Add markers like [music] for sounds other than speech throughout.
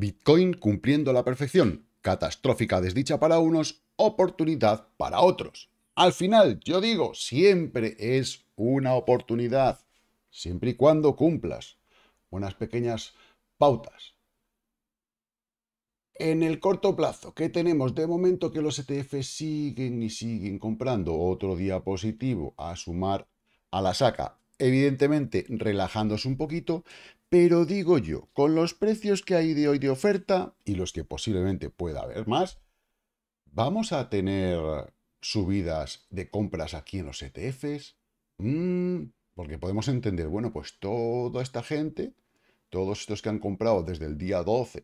Bitcoin cumpliendo la perfección, catastrófica desdicha para unos, oportunidad para otros. Al final, yo digo, siempre es una oportunidad, siempre y cuando cumplas unas pequeñas pautas. En el corto plazo, ¿qué tenemos? De momento que los ETF siguen y siguen comprando. Otro día positivo a sumar a la saca. Evidentemente, relajándose un poquito, pero digo yo, con los precios que hay de hoy de oferta y los que posiblemente pueda haber más, ¿vamos a tener subidas de compras aquí en los ETFs? Mm, porque podemos entender, bueno, pues toda esta gente, todos estos que han comprado desde el día 12,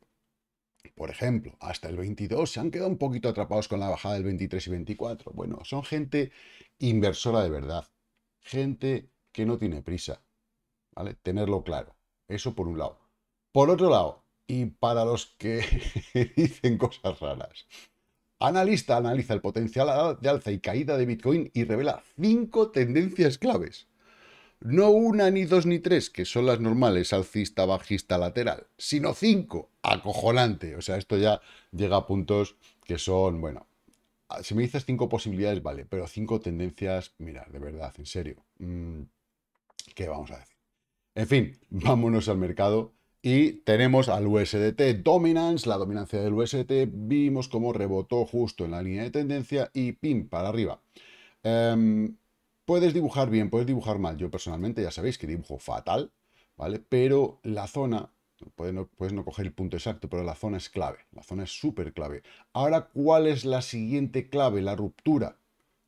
por ejemplo, hasta el 22, se han quedado un poquito atrapados con la bajada del 23 y 24. Bueno, son gente inversora de verdad, gente que no tiene prisa, ¿vale? Tenerlo claro. Eso por un lado. Por otro lado, y para los que [laughs] dicen cosas raras, analista analiza el potencial de alza y caída de Bitcoin y revela cinco tendencias claves. No una, ni dos, ni tres, que son las normales, alcista, bajista, lateral, sino cinco. Acojonante. O sea, esto ya llega a puntos que son, bueno, ah, si me dices cinco posibilidades, vale, pero cinco tendencias, mira, de verdad, en serio, mm, ¿qué vamos a decir? En fin, [laughs] vámonos al mercado y tenemos al USDT Dominance, la dominancia del USDT, vimos cómo rebotó justo en la línea de tendencia y pim, para arriba. Em, puedes dibujar bien, puedes dibujar mal. Yo personalmente ya sabéis que dibujo fatal, ¿vale? Pero la zona, puedes puedes no coger el punto exacto, pero la zona es clave, la zona es súper clave. Ahora, ¿cuál es la siguiente clave? La ruptura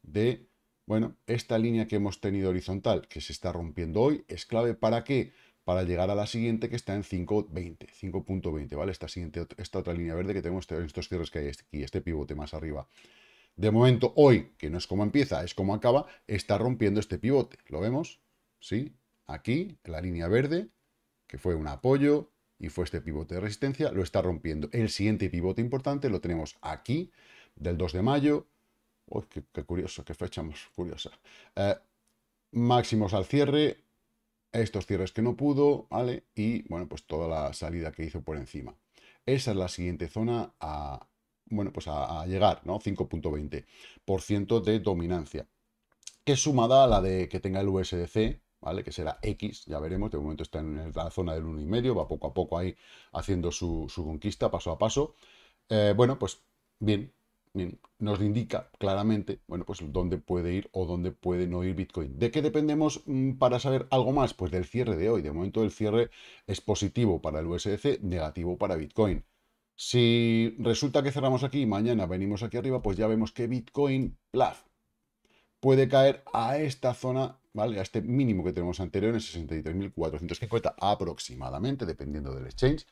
de bueno, esta línea que hemos tenido horizontal, que se está rompiendo hoy, es clave para qué? Para llegar a la siguiente que está en 5.20, 5.20, ¿vale? Esta, siguiente, esta otra línea verde que tenemos estos cierres que hay aquí, este pivote más arriba. De momento, hoy, que no es como empieza, es como acaba, está rompiendo este pivote. ¿Lo vemos? ¿Sí? Aquí, la línea verde, que fue un apoyo y fue este pivote de resistencia, lo está rompiendo. El siguiente pivote importante lo tenemos aquí, del 2 de mayo, qué, curioso, qué fecha más curiosa. Eh, máximos al cierre, estos cierres que no pudo, ¿vale? Y, bueno, pues toda la salida que hizo por encima. Esa es la siguiente zona a, bueno, pues a, llegar, ¿no? 5.20% de dominancia. Que sumada a la de que tenga el USDC, ¿vale? Que será X, ya veremos, de momento está en la zona del 1,5, va poco a poco ahí haciendo su, conquista paso a paso. Eh, bueno, pues bien, nos indica claramente, bueno, pues dónde puede ir o dónde puede no ir Bitcoin. ¿De qué dependemos mm, para saber algo más? Pues del cierre de hoy. De momento el cierre es positivo para el USDC, negativo para Bitcoin. Si resulta que cerramos aquí y mañana venimos aquí arriba, pues ya vemos que Bitcoin, Plus puede caer a esta zona, ¿vale? A este mínimo que tenemos anterior en 63.450 aproximadamente, dependiendo del exchange,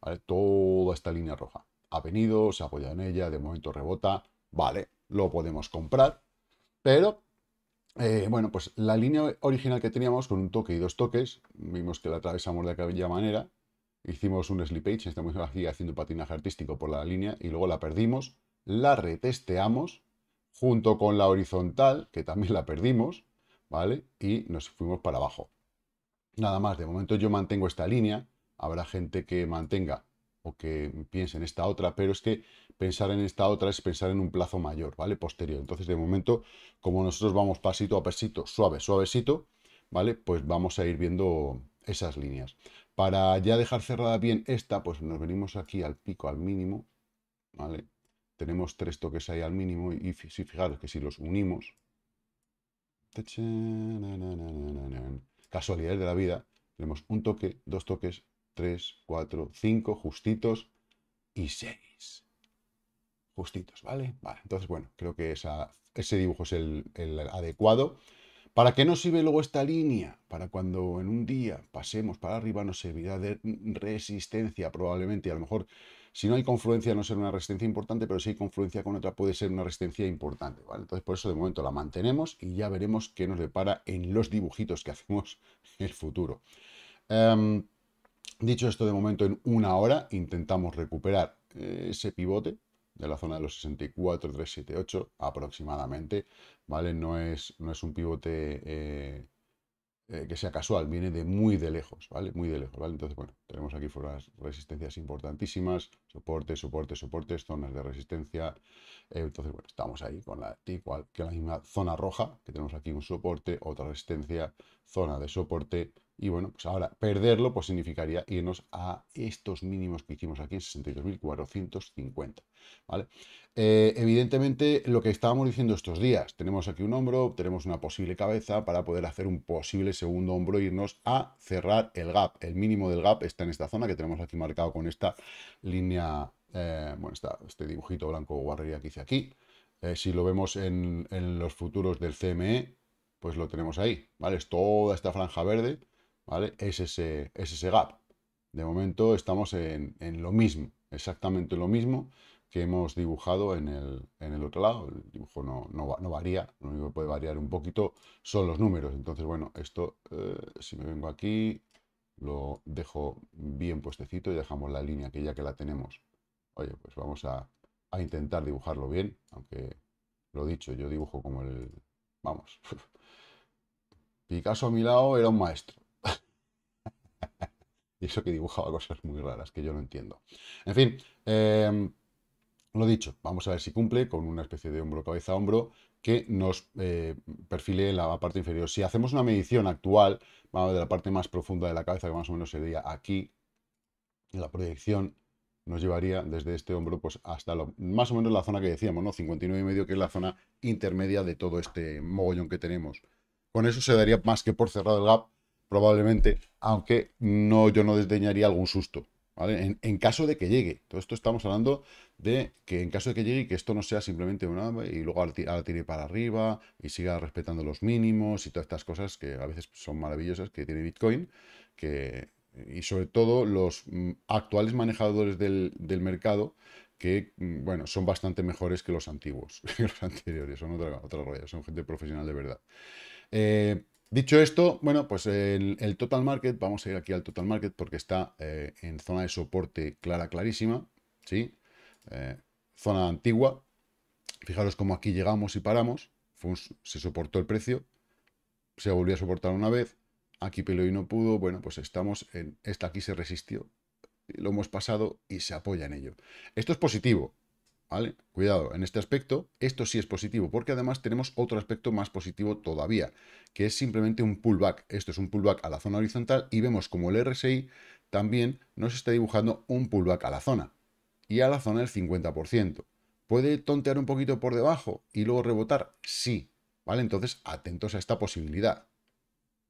¿vale? Toda esta línea roja ha venido, se ha apoyado en ella, de momento rebota, vale, lo podemos comprar, pero eh, bueno, pues la línea original que teníamos con un toque y dos toques, vimos que la atravesamos de aquella manera, hicimos un page, estamos aquí haciendo patinaje artístico por la línea y luego la perdimos, la retesteamos junto con la horizontal, que también la perdimos, ¿vale? Y nos fuimos para abajo. Nada más, de momento yo mantengo esta línea, habrá gente que mantenga o que piense en esta otra, pero es que pensar en esta otra es pensar en un plazo mayor, ¿vale? Posterior. Entonces, de momento, como nosotros vamos pasito a pasito, suave, suavecito, ¿vale? Pues vamos a ir viendo esas líneas. Para ya dejar cerrada bien esta, pues nos venimos aquí al pico, al mínimo, ¿vale? Tenemos tres toques ahí al mínimo y, si fijaros que si los unimos, casualidades de la vida, tenemos un toque, dos toques, 3, 4, 5, justitos y 6. Justitos, ¿vale? Vale, entonces, bueno, creo que ese dibujo es el, adecuado. ¿Para qué nos sirve luego esta línea? Para cuando en un día pasemos para arriba nos servirá de resistencia probablemente. Y a lo mejor si no hay confluencia no será una resistencia importante, pero si hay confluencia con otra puede ser una resistencia importante. ¿vale? Entonces por eso de momento la mantenemos y ya veremos qué nos depara en los dibujitos que [laughs] hacemos en el futuro. Em, Dicho esto, de momento en una hora intentamos recuperar eh, ese pivote de la zona de los 64, 378 aproximadamente, ¿vale? No es, no es un pivote eh, eh, que sea casual, viene de muy de lejos, ¿vale? Muy de lejos, ¿vale? Entonces, bueno, tenemos aquí fuerzas resistencias importantísimas, soporte, soporte, soporte, zonas de resistencia. entonces, bueno, estamos ahí con la igual que la misma zona roja, que tenemos aquí un soporte, otra resistencia, zona de soporte, y bueno, pues ahora perderlo pues significaría irnos a estos mínimos que hicimos aquí en 62.450. ¿vale? Eh, evidentemente, lo que estábamos diciendo estos días, tenemos aquí un hombro, tenemos una posible cabeza para poder hacer un posible segundo hombro e irnos a cerrar el gap. El mínimo del gap está en esta zona que tenemos aquí marcado con esta línea, eh, bueno, está este dibujito blanco guarrería que hice aquí. Eh, si lo vemos en, en los futuros del CME, pues lo tenemos ahí, ¿vale? Es toda esta franja verde ¿vale? Es ese, gap. De momento estamos en, lo mismo, exactamente lo mismo que hemos dibujado en el, otro lado. El dibujo no, no, varía, lo único que puede variar un poquito son los números. Entonces, bueno, esto, eh, si me vengo aquí, lo dejo bien puestecito y dejamos la línea que ya que la tenemos. Oye, pues vamos a, a intentar dibujarlo bien, aunque lo dicho, yo dibujo como el... Vamos. [laughs] Picasso a mi lado era un maestro. Y eso que dibujaba cosas muy raras que yo no entiendo. En fin, em, lo dicho, vamos a ver si cumple con una especie de hombro, cabeza, hombro que nos eh, perfile la parte inferior. Si hacemos una medición actual, vamos de la parte más profunda de la cabeza, que más o menos sería aquí, la proyección nos llevaría desde este hombro pues hasta lo, más o menos la zona que decíamos, ¿no? 59 y medio, que es la zona intermedia de todo este mogollón que tenemos. Con eso se daría más que por cerrado el gap probablemente, aunque no, yo no desdeñaría algún susto, ¿vale? En, caso de que llegue. Todo esto estamos hablando de que en caso de que llegue y que esto no sea simplemente una... y luego la tire para arriba y siga respetando los mínimos y todas estas cosas que a veces son maravillosas que tiene Bitcoin, que... Y sobre todo los mm, actuales manejadores del, mercado que, mm, bueno, son bastante mejores que los antiguos, [laughs] que los anteriores, son otra, otra, son gente profesional de verdad. Eh, Dicho esto, bueno, pues el, total market, vamos a ir aquí al total market porque está eh, en zona de soporte clara, clarísima, ¿sí? Eh, zona antigua, fijaros cómo aquí llegamos y paramos, se soportó el precio, se volvió a soportar una vez, aquí peleó y no pudo, bueno, pues estamos en, esta aquí se resistió, lo hemos pasado y se apoya en ello. Esto es positivo, Cuidado, en este aspecto, esto sí es positivo, porque además tenemos otro aspecto más positivo todavía, que es simplemente un pullback. Esto es un pullback a la zona horizontal y vemos como el RSI también nos está dibujando un pullback a la zona, y a la zona del 50%. ¿Puede tontear un poquito por debajo y luego rebotar? Sí, ¿vale? Entonces, atentos a esta posibilidad,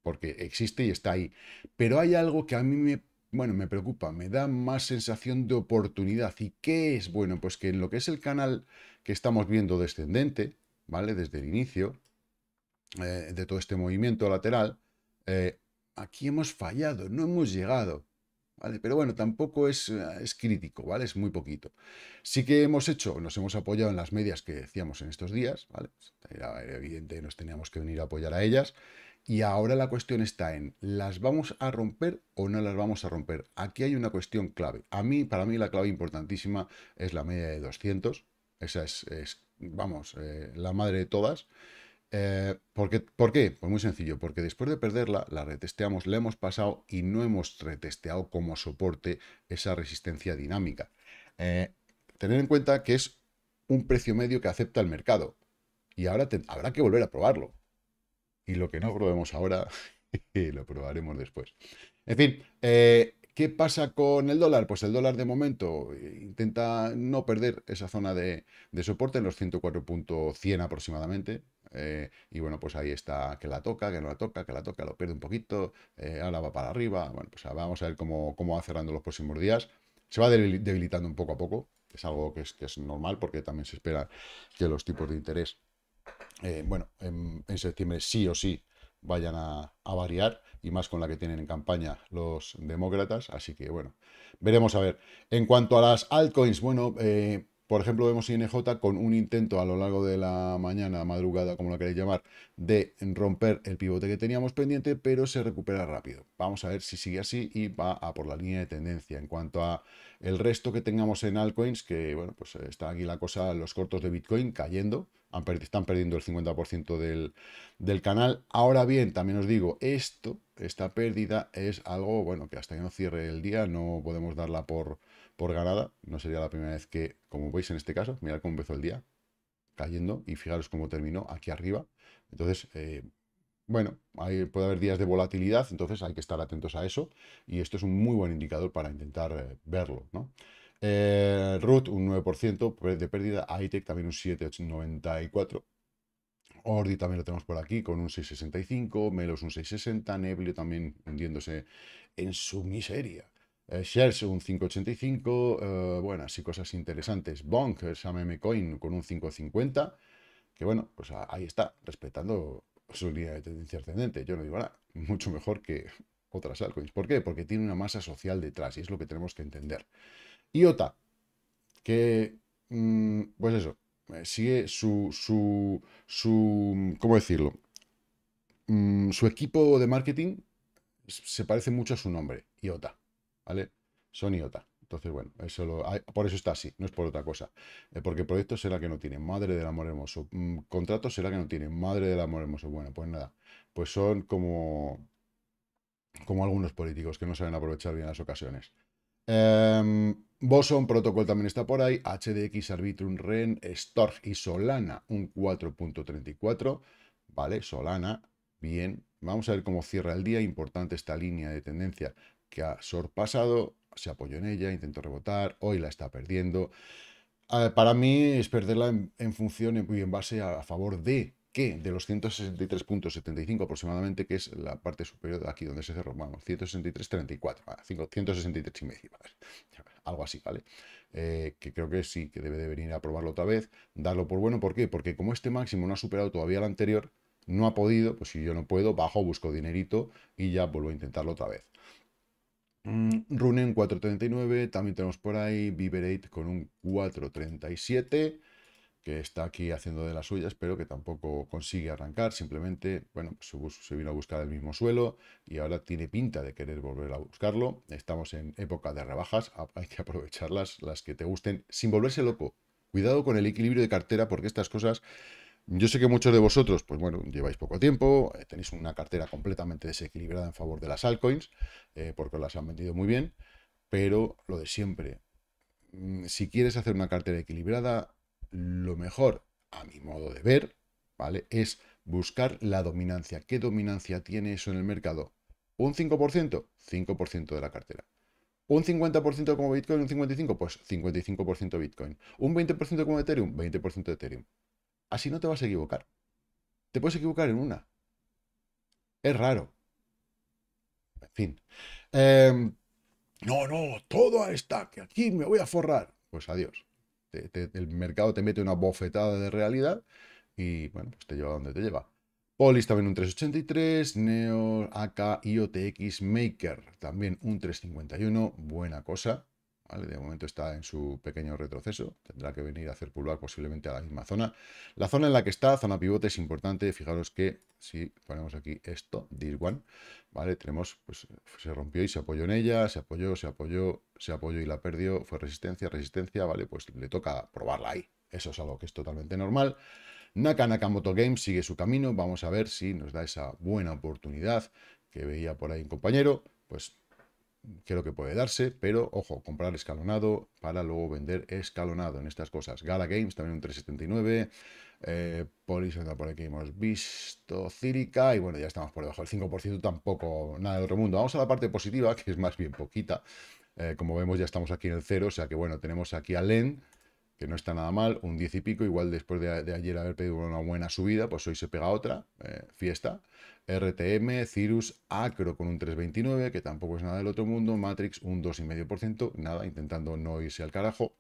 porque existe y está ahí. Pero hay algo que a mí me bueno, me preocupa, me da más sensación de oportunidad. ¿Y qué es? Bueno, pues que en lo que es el canal que estamos viendo descendente, ¿vale? Desde el inicio eh, de todo este movimiento lateral, eh, aquí hemos fallado, no hemos llegado. ¿Vale? Pero bueno, tampoco es, eh, es, crítico, ¿vale? Es muy poquito. Sí que hemos hecho, nos hemos apoyado en las medias que decíamos en estos días, ¿vale? Pues era evidente, nos teníamos que venir a apoyar a ellas. Y ahora la cuestión está en, ¿las vamos a romper o no las vamos a romper? Aquí hay una cuestión clave. A mí, para mí, la clave importantísima es la media de 200. Esa es, vamos, eh, la madre de todas. Eh, ¿por, qué? Pues muy sencillo, porque después de perderla, la retesteamos, la hemos pasado y no hemos retesteado como soporte esa resistencia dinámica. Eh, tener en cuenta que es un precio medio que acepta el mercado y ahora habrá que volver a probarlo y lo que no probemos ahora [laughs] eh, lo probaremos después. En fin, eh, ¿qué pasa con el dólar? Pues el dólar de momento eh, intenta no perder esa zona de, soporte en los 104.100 aproximadamente. y bueno, pues ahí está que la toca, que no la toca, que la toca, lo pierde un poquito, ahora va para arriba. Bueno, pues vamos a ver cómo, va cerrando los próximos días. Se va debilitando un poco a poco, es algo que es, que es normal porque también se espera que los tipos de interés eh, bueno, en, septiembre sí o sí vayan a, variar y más con la que tienen en campaña los demócratas. Así que bueno, veremos a ver. En cuanto a las altcoins, bueno, eh, por ejemplo, vemos INJ con un intento a lo largo de la mañana, madrugada, como la queréis llamar, de romper el pivote que teníamos pendiente, pero se recupera rápido. Vamos a ver si sigue así y va a por la línea de tendencia. En cuanto a el resto que tengamos en altcoins, que bueno, pues eh, está aquí la cosa, los cortos de Bitcoin cayendo, están perdiendo el 50% del, canal. Ahora bien, también os digo, esto, esta pérdida es algo, bueno, que hasta que no cierre el día no podemos darla por, por ganada. No sería la primera vez que, como veis en este caso, mirad cómo empezó el día, cayendo, y fijaros cómo terminó aquí arriba. Entonces, eh, bueno, puede haber días de volatilidad, entonces hay que estar atentos a eso, y esto es un muy buen indicador para intentar eh, verlo, ¿no? Eh, Root un 9% pues de pérdida, ITEC también un 7,94%. Ordi también lo tenemos por aquí con un 6,65, Melos un 6,60, Neblio también hundiéndose en su miseria. Eh, Shares un 5,85, eh, bueno, así cosas interesantes. Bonk, meme Coin con un 5,50, que bueno, pues ahí está, respetando su línea de tendencia ascendente. Yo no digo nada, [laughs] mucho mejor que otras altcoins. ¿Por qué? Porque tiene una masa social detrás y es lo que tenemos que entender. IOTA, que, mm, pues eso, eh, sigue su, su, su mm, ¿cómo decirlo? Mm, su equipo de marketing se parece mucho a su nombre, IOTA, ¿vale? Son IOTA. Entonces, bueno, eso ah, por eso está así, no es por otra cosa. Eh, porque proyectos será que no tiene, madre del amor hermoso. contratos será que no tiene, madre del amor hermoso. Bueno, pues nada, pues son como, como algunos políticos que no saben aprovechar bien las ocasiones. Em, Boson Protocol también está por ahí, HDX Arbitrum Ren, Storch y Solana, un 4.34, ¿vale? Solana, bien. Vamos a ver cómo cierra el día, importante esta línea de tendencia que ha sorpasado, se apoyó en ella, intentó rebotar, hoy la está perdiendo. Ah, para mí es perderla en, función y en base a favor de que de los 163.75 aproximadamente, que es la parte superior de aquí donde se cerró, vamos, 163.34, 5 163 algo así, ¿vale? Eh, que creo que sí, que debe de venir a probarlo otra vez, darlo por bueno, ¿por qué? Porque como este máximo no ha superado todavía el anterior, no ha podido, pues si yo no puedo, bajo, busco dinerito y ya vuelvo a intentarlo otra vez. Mm, Runen 4.39, también tenemos por ahí Viverate con un 4.37, que está aquí haciendo de las suyas, pero que tampoco consigue arrancar, simplemente, bueno, pues se, vino a buscar el mismo suelo y ahora tiene pinta de querer volver a buscarlo. Estamos en época de rebajas, hay que aprovecharlas, las que te gusten, sin volverse loco. Cuidado con el equilibrio de cartera, porque estas cosas, yo sé que muchos de vosotros, pues bueno, lleváis poco tiempo, eh, tenéis una cartera completamente desequilibrada en favor de las altcoins, eh, porque las han vendido muy bien, pero lo de siempre, mm, si quieres hacer una cartera equilibrada, lo mejor, a mi modo de ver, ¿vale? Es buscar la dominancia. ¿Qué dominancia tiene eso en el mercado? ¿Un 5%? 5% de la cartera. ¿Un 50% como Bitcoin? ¿Un 55%? Pues 55% Bitcoin. ¿Un 20% como Ethereum? 20% Ethereum. Así no te vas a equivocar. Te puedes equivocar en una. Es raro. En fin. Em, no, no, todo está, que aquí me voy a forrar. Pues adiós el mercado te mete una bofetada de realidad y bueno, pues te lleva donde te lleva. Polis también un 383, Neo AK IOTX Maker también un 351, buena cosa. De momento está en su pequeño retroceso, tendrá que venir a hacer pullback posiblemente a la misma zona. La zona en la que está, zona pivote, es importante, fijaros que si ponemos aquí esto, this one, ¿vale? Tenemos, pues se rompió y se apoyó en ella, se apoyó, se apoyó, se apoyó y la perdió, fue resistencia, resistencia, ¿vale? Pues le toca probarla ahí, eso es algo que es totalmente normal. Naka Nakamoto Games sigue su camino, vamos a ver si nos da esa buena oportunidad que veía por ahí un compañero, pues creo que puede darse, pero ojo, comprar escalonado para luego vender escalonado en estas cosas. Gala Games también un 379, eh, Polis por aquí, hemos visto Círica y bueno, ya estamos por debajo del 5%, tampoco nada de otro mundo. Vamos a la parte positiva, [laughs] que es más bien poquita. Eh, como vemos ya estamos aquí en el cero, o sea que bueno, tenemos aquí a LEN, que no está nada mal, un 10 y pico, igual después de, ayer haber pedido una buena subida, pues hoy se pega otra, eh, fiesta. RTM, Cirrus, Acro con un 3,29, que tampoco es nada del otro mundo, Matrix un 2,5%, nada, intentando no irse al carajo.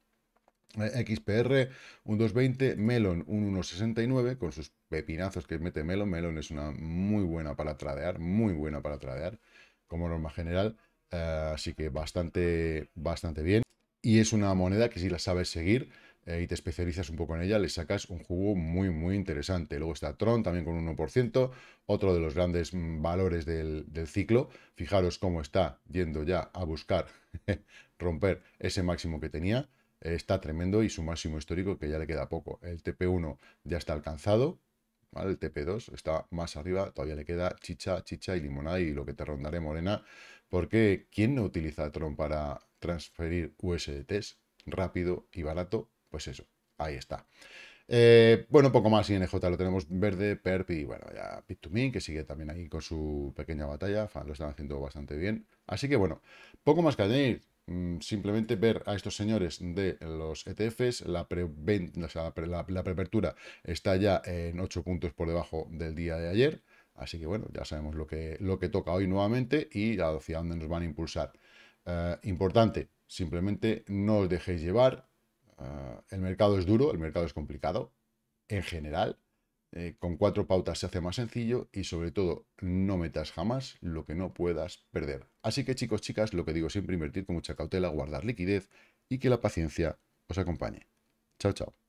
Eh, XPR un 2,20, Melon un 1,69 con sus pepinazos que mete Melon. Melon es una muy buena para tradear, muy buena para tradear como norma general, eh, así que bastante, bastante bien y es una moneda que si la sabes seguir, eh, y te especializas un poco en ella, le sacas un jugo muy, muy interesante. Luego está Tron también con un 1%, otro de los grandes mm, valores del, ciclo. Fijaros cómo está yendo ya a buscar [laughs] romper ese máximo que tenía. Eh, está tremendo y su máximo histórico que ya le queda poco. El TP1 ya está alcanzado, El TP2 está más arriba, todavía le queda chicha, chicha y limonada y lo que te rondaré morena, porque ¿quién no utiliza Tron para transferir USDTs rápido y barato? Pues eso, ahí está. Eh, bueno, poco más, INJ lo tenemos verde, Perpi, y bueno, ya pit 2 que sigue también ahí con su pequeña batalla, lo están haciendo bastante bien. Así que bueno, poco más que añadir, mm, simplemente ver a estos señores de los ETFs, la, pre la, está ya en 8 puntos por debajo del día de ayer, así que bueno, ya sabemos lo que, lo que toca hoy nuevamente y hacia dónde nos van a impulsar. Eh, importante, simplemente no os dejéis llevar, Ah, el mercado es duro, el mercado es complicado, en general. Eh, con cuatro pautas se hace más sencillo y sobre todo no metas jamás lo que no puedas perder. Así que chicos, chicas, lo que digo siempre, invertir con mucha cautela, guardar liquidez y que la paciencia os acompañe. Chao, chao.